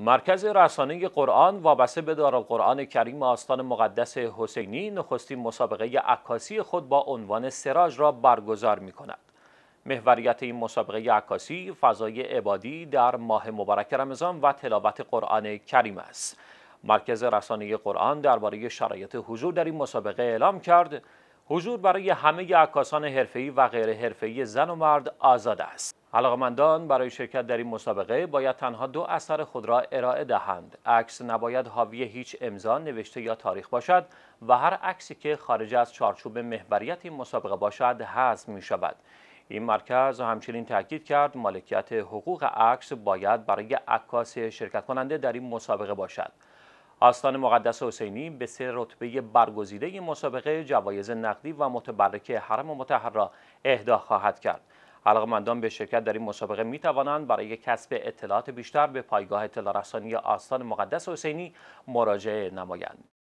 مرکز رسانه قرآن وابسته به دارالقرآن کریم آستان مقدس حسینی نخستین مسابقه عکاسی خود با عنوان سراج را برگزار می کند. محوریت این مسابقه عکاسی فضای عبادی در ماه مبارک رمضان و تلاوت قرآن کریم است. مرکز رسانه قرآن درباره شرایط حضور در این مسابقه اعلام کرد حضور برای همه عکاسان حرفه‌ای و غیر حرفه‌ای زن و مرد آزاد است. علاقمندان برای شرکت در این مسابقه باید تنها دو اثر خود را ارائه دهند. عکس نباید حاوی هیچ امضا نوشته یا تاریخ باشد و هر عکسی که خارج از چارچوب محوریت این مسابقه باشد حذف می شود. این مرکز همچنین تاکید کرد مالکیت حقوق عکس باید برای عکاس شرکت کننده در این مسابقه باشد. آستان مقدس حسینی به سه رتبه برگزیده مسابقه جوایز نقدی و متبرکه حرم متحر را اهدا خواهد کرد. علاقمندان به شرکت در این مسابقه می توانند برای کسب اطلاعات بیشتر به پایگاه اطلاع رسانی آستان مقدس حسینی مراجعه نمایند.